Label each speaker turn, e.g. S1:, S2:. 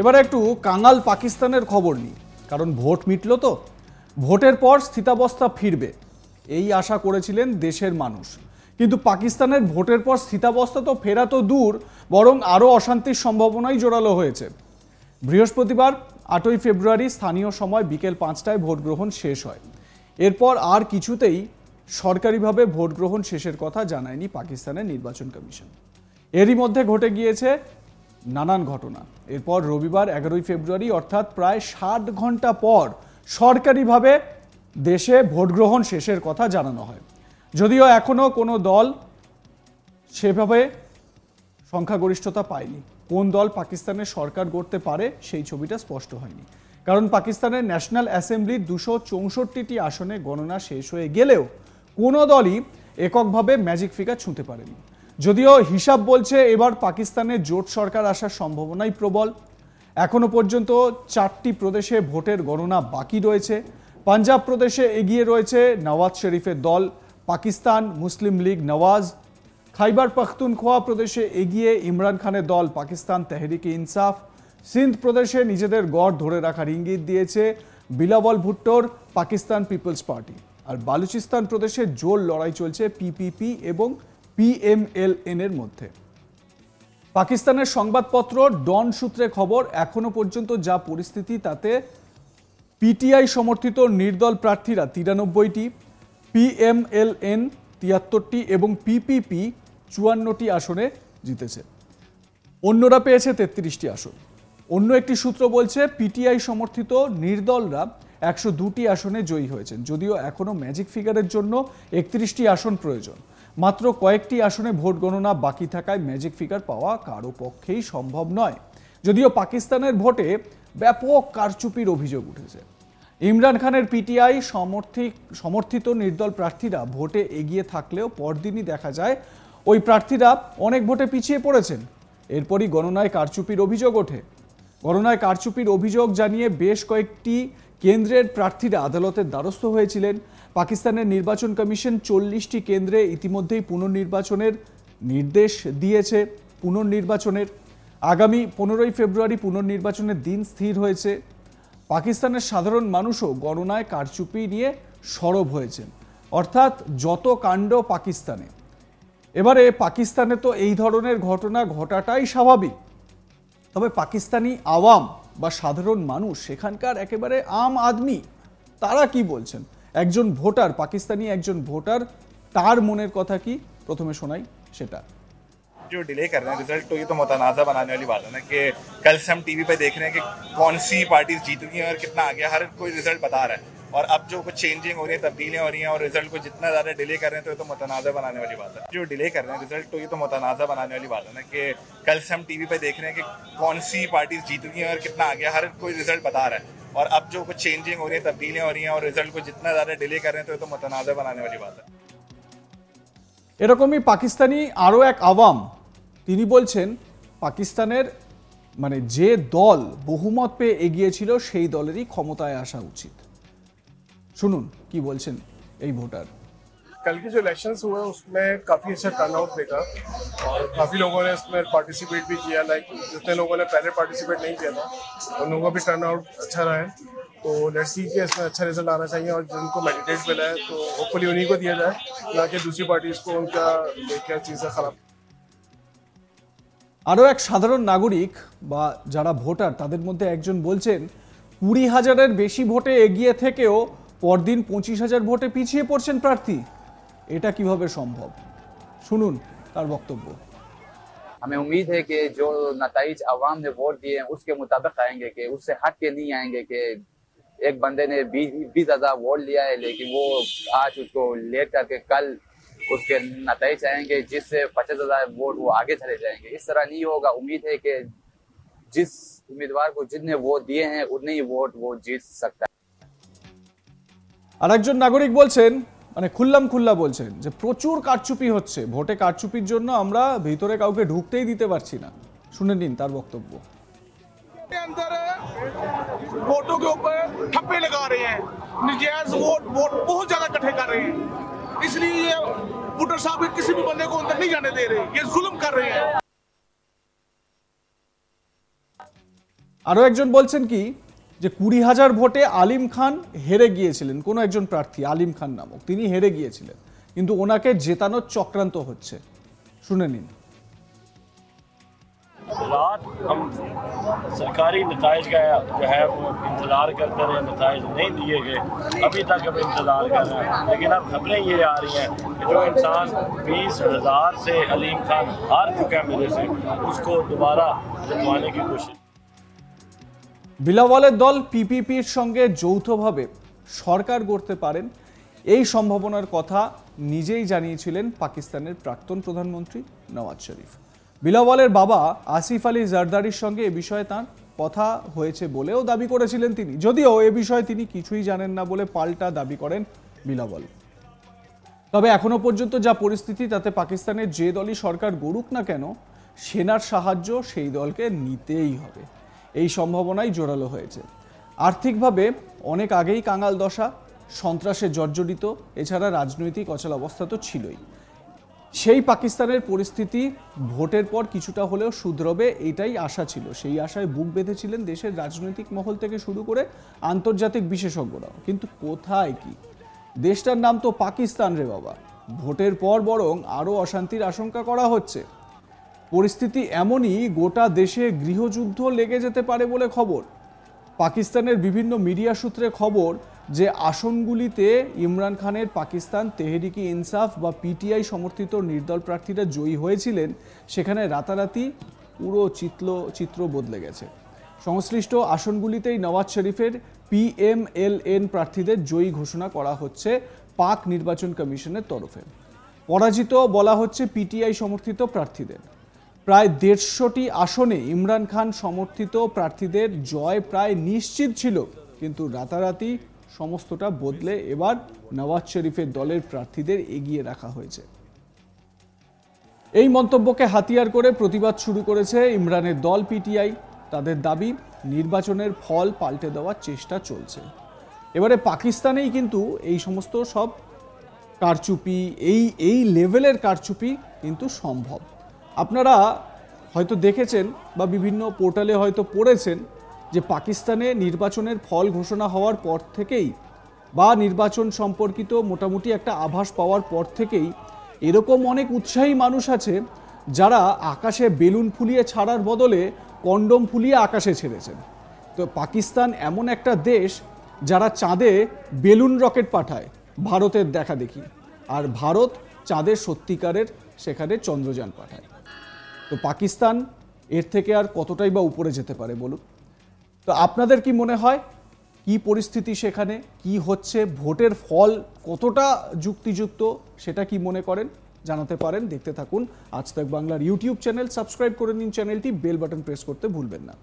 S1: এবারে একটু কাঙাল পাকিস্তানের খবর নিই কারণ ভোট মিটল তো ভোটের পর স্থিতাবস্থা ফিরবে এই আশা করেছিলেন দেশের মানুষ কিন্তু পাকিস্তানের ভোটের পর স্থিতাবস্থা তো ফেরা তো দূর বরং আরও অশান্তির সম্ভাবনাই জোরালো হয়েছে বৃহস্পতিবার আটই ফেব্রুয়ারি স্থানীয় সময় বিকেল পাঁচটায় ভোট গ্রহণ শেষ হয় এরপর আর কিছুতেই সরকারিভাবে ভোট গ্রহণ শেষের কথা জানায়নি পাকিস্তানের নির্বাচন কমিশন এরই মধ্যে ঘটে গিয়েছে নানান ঘটনা এরপর রবিবার এগারোই ফেব্রুয়ারি অর্থাৎ প্রায় ষাট ঘন্টা পর সরকারিভাবে দেশে ভোটগ্রহণ শেষের কথা জানানো হয় যদিও এখনও কোনো দল সেভাবে সংখ্যাগরিষ্ঠতা পায়নি কোন দল পাকিস্তানের সরকার গড়তে পারে সেই ছবিটা স্পষ্ট হয়নি কারণ পাকিস্তানের ন্যাশনাল অ্যাসেম্বলির দুশো চৌষট্টিটি আসনে গণনা শেষ হয়ে গেলেও কোনো দলই এককভাবে ম্যাজিক ফিগার ছুঁতে পারেনি যদিও হিসাব বলছে এবার পাকিস্তানে জোট সরকার আসার সম্ভাবনাই প্রবল এখনও পর্যন্ত চারটি প্রদেশে ভোটের গণনা বাকি রয়েছে পাঞ্জাব প্রদেশে এগিয়ে রয়েছে নওয়াজ শরীফের দল পাকিস্তান মুসলিম লীগ নওয়াজ খাইবার পাখতুনখোয়া প্রদেশে এগিয়ে ইমরান খানের দল পাকিস্তান তেহরিকে ইনসাফ সিন্ধ প্রদেশে নিজেদের গড় ধরে রাখার ইঙ্গিত দিয়েছে বিলাবল ভুট্টোর পাকিস্তান পিপলস পার্টি আর বালুচিস্তান প্রদেশে জোর লড়াই চলছে পিপিপি এবং পিএমএলএন এর মধ্যে পাকিস্তানের সংবাদপত্র ডন সূত্রে খবর এখনো পর্যন্ত যা পরিস্থিতি তাতে পিটিআই সমর্থিত নির্দল প্রার্থীরা তিরানব্বইটি পিএমএলএন তিয়াত্তরটি এবং পিপিপি চুয়ান্নটি আসনে জিতেছে অন্যরা পেয়েছে তেত্রিশটি আসন অন্য একটি সূত্র বলছে পিটিআই সমর্থিত নির্দলরা একশো দুটি আসনে জয়ী হয়েছেন যদিও এখনও ম্যাজিক ফিগারের জন্য একত্রিশটি আসন প্রয়োজন মাত্র কয়েকটি আসনে ভোট গণনা বাকি থাকায় ম্যাজিক ফিগার পাওয়া কারো পক্ষেই সম্ভব নয় যদিও পাকিস্তানের ভোটে ব্যাপক কারচুপির অভিযোগ উঠেছে ইমরান খানের পিটিআই সমর্থিক সমর্থিত নির্দল প্রার্থীরা ভোটে এগিয়ে থাকলেও পরদিনই দেখা যায় ওই প্রার্থীরা অনেক ভোটে পিছিয়ে পড়েছেন এরপরই গণনায় কারচুপির অভিযোগ ওঠে গণনায় কারচুপির অভিযোগ জানিয়ে বেশ কয়েকটি কেন্দ্রের প্রার্থীরা আদালতের দ্বারস্থ হয়েছিলেন পাকিস্তানের নির্বাচন কমিশন চল্লিশটি কেন্দ্রে ইতিমধ্যেই পুনর্নির্বাচনের নির্দেশ দিয়েছে পুনর্নির্বাচনের আগামী পনেরোই ফেব্রুয়ারি পুনর্নির্বাচনের দিন স্থির হয়েছে পাকিস্তানের সাধারণ মানুষও গণনায় কারচুপি নিয়ে সরব হয়েছেন অর্থাৎ যত কাণ্ড পাকিস্তানে এবারে পাকিস্তানে তো এই ধরনের ঘটনা ঘটাটাই স্বাভাবিক তবে পাকিস্তানি আওয়াম বা সাধারণ মানুষ সেখানকার একেবারে আম আদমি তারা কি বলছেন একজন ভোটার পাকিস্তানি একজন ভোটার তার মনের কথা কি প্রথমে শোনাই সেটা जो डिले कर रहे हैं रिजल्ट तो ये तो मतनाजा बनाने वाली बात है ना कि कल से हम टीवी पे देख रहे हैं कि कौन सी पार्टीज जीत रही हैं और कितना आ गया हर कोई रिजल्ट बता रहा है और अब जो कुछ चेंजिंग हो रही है तब्दीलियाँ हो रही हैं और रिजल्ट को जितना ज़्यादा डिले कर रहे हैं तो ये तो मतनाज़ा बनाने वाली बात है जो डिले कर रहे हैं रिजल्ट तो ये तो मतनाज़ा बनाने वाली बात है ना कि कल से हम टीवी पर देख रहे हैं कि कौन सी पार्टीज जीत रही हैं और कितना आ गया हर कोई रिजल्ट बता रहा है और अब जो कुछ चेंजिंग हो रही है तब्दीलियाँ हो रही हैं और रिजल्ट को जितना ज़्यादा डिले कर रहे हैं तो ये तो मतनाज़ा बनाने वाली बात है এরকমই পাকিস্তানি আরও এক আওয়াম তিনি বলছেন পাকিস্তানের মানে যে দল বহুমত পেয়ে এগিয়েছিল সেই দলেরই ক্ষমতায় আসা উচিত শুনুন কি বলছেন এই ভোটার কালকে যে ইলেকশন হুয়ে উসমে কাফি আচ্ছা টার্ন আউট দেখা আর কাফি লোকের পার্টিসিপেট ভি কিয়া লাইক জিতনে লোকের পহলে পার্টিসিপেট নেই কিয়া থা উন টার্ন আউট আচ্ছা রহা তো লেটস কি আচ্ছা রেজাল্ট আনা চাহিয়ে আর জিনকো মেডিটেট মিলা তো হোপফুলি উনহি কো দিয়া যায় না কি দূসরি পার্টিজ চিজে খারাপ আরও এক সাধারণ নাগরিক বা যারা ভোটার তাদের মধ্যে একজন বলছেন কুড়ি হাজারের বেশি ভোটে এগিয়ে থেকেও पर दिन पचिस हजार भोटे পড়ছেন पड़े प्रार्थी एट সম্ভব শুনুন তার हमें उम्मीद है कि जो नतज आवाम ने वोट दिए हैं उसके मुताबिक आएंगे कि उससे हट के नहीं आएंगे कि एक बंदे ने बीस बीस हज़ार वोट लिया है लेकिन वो आज उसको लेट करके कल उसके नतज आएंगे जिससे पचास हज़ार वोट वो आगे चले जाएंगे इस तरह नहीं होगा उम्मीद है कि जिस उम्मीदवार को जितने वोट दिए हैं उतने ही वोट वो जीत सकता है আরেকজন নাগরিক বলছেন মানে খুল্লাম খুল্লা বলছেন যে প্রচুর কারচুপি হচ্ছে ভোটে কারচুপির জন্য আমরা ভিতরে কাউকে ঢুকতেই দিতে পারছি না শুনে নিন তার বক্তব্য হ্যাঁ। আরো একজন বলছেন কি कूड़ी हज़ार भोटे आलिम खान हर गए एक प्रार्थी आलिम खान नामक हर गए তিনি হেরে গিয়েছিলেন কিন্তু ওনাকে জেতানোর रात हम सरकारी नतज का जो है वो इंतज़ार करते रहे नतज नहीं दिए गए अभी तक हम इंतज़ार कर रहे हैं लेकिन अब खबरें ये आ रही हैं कि जो इंसान बीस हज़ार से अलीम खान हार चुका है मेरे से उसको दोबारा जितवाने की कोशिश বিলাওয়ালের দল পিপিপির সঙ্গে যৌথভাবে সরকার গড়তে পারেন এই সম্ভাবনার কথা নিজেই জানিয়েছিলেন পাকিস্তানের প্রাক্তন প্রধানমন্ত্রী নওয়াজ শরীফ বিলাওয়ালের বাবা আসিফ আলী জারদারির সঙ্গে এ বিষয়ে তাঁর কথা হয়েছে বলেও দাবি করেছিলেন তিনি যদিও এ বিষয়ে তিনি কিছুই জানেন না বলে পাল্টা দাবি করেন বিলাওয়াল তবে এখনো পর্যন্ত যা পরিস্থিতি তাতে পাকিস্তানের যে দলই সরকার গড়ুক না কেন সেনার সাহায্য সেই দলকে নিতেই হবে এই সম্ভাবনাই জোরালো হয়েছে আর্থিকভাবে অনেক আগেই কাঙাল দশা সন্ত্রাসে জর্জরিত এছাড়া রাজনৈতিক অচল অবস্থা তো ছিলই সেই পাকিস্তানের পরিস্থিতি ভোটের পর কিছুটা হলেও শুধরবে এটাই আশা ছিল সেই আশায় বুক বেঁধেছিলেন দেশের রাজনৈতিক মহল থেকে শুরু করে আন্তর্জাতিক বিশেষজ্ঞরাও কিন্তু কোথায় কি দেশটার নাম তো পাকিস্তান রে বাবা ভোটের পর বরং আরও অশান্তির আশঙ্কা করা হচ্ছে পরিস্থিতি এমনই গোটা দেশে গৃহযুদ্ধ লেগে যেতে পারে বলে খবর পাকিস্তানের বিভিন্ন মিডিয়া সূত্রে খবর যে আসনগুলিতে ইমরান খানের পাকিস্তান তেহরিকি ইনসাফ বা পিটিআই সমর্থিত নির্দল প্রার্থীরা জয়ী হয়েছিলেন সেখানে রাতারাতি পুরো চিত্র চিত্র বদলে গেছে সংশ্লিষ্ট আসনগুলিতেই নওয়াজ শরীফের পিএমএলএন প্রার্থীদের জয়ী ঘোষণা করা হচ্ছে পাক নির্বাচন কমিশনের তরফে পরাজিত বলা হচ্ছে পিটিআই সমর্থিত প্রার্থীদের প্রায় দেড়শোটি আসনে ইমরান খান সমর্থিত প্রার্থীদের জয় প্রায় নিশ্চিত ছিল কিন্তু রাতারাতি সমস্তটা বদলে এবার নওয়াজ শরীফের দলের প্রার্থীদের এগিয়ে রাখা হয়েছে এই মন্তব্যকে হাতিয়ার করে প্রতিবাদ শুরু করেছে ইমরানের দল পিটিআই তাদের দাবি নির্বাচনের ফল পাল্টে দেওয়ার চেষ্টা চলছে এবারে পাকিস্তানেই কিন্তু এই সমস্ত সব কারচুপি এই এই লেভেলের কারচুপি কিন্তু সম্ভব আপনারা হয়তো দেখেছেন বা বিভিন্ন পোর্টালে হয়তো পড়েছেন যে পাকিস্তানে নির্বাচনের ফল ঘোষণা হওয়ার পর থেকেই বা নির্বাচন সম্পর্কিত মোটামুটি একটা আভাস পাওয়ার পর থেকেই এরকম অনেক উৎসাহী মানুষ আছে যারা আকাশে বেলুন ফুলিয়ে ছাড়ার বদলে কন্ডম ফুলিয়ে আকাশে ছেড়েছেন তো পাকিস্তান এমন একটা দেশ যারা চাঁদে বেলুন রকেট পাঠায় ভারতের দেখা দেখি আর ভারত চাঁদের সত্যিকারের সেখানে চন্দ্রযান পাঠায় তো পাকিস্তান এর থেকে আর কতটাই বা উপরে যেতে পারে বলুন তো আপনাদের কি মনে হয় কি পরিস্থিতি সেখানে কি হচ্ছে ভোটের ফল কতটা যুক্তিযুক্ত সেটা কি মনে করেন জানাতে পারেন দেখতে থাকুন আজ তাক বাংলার ইউটিউব চ্যানেল সাবস্ক্রাইব করে নিন চ্যানেলটি বেল বাটন প্রেস করতে ভুলবেন না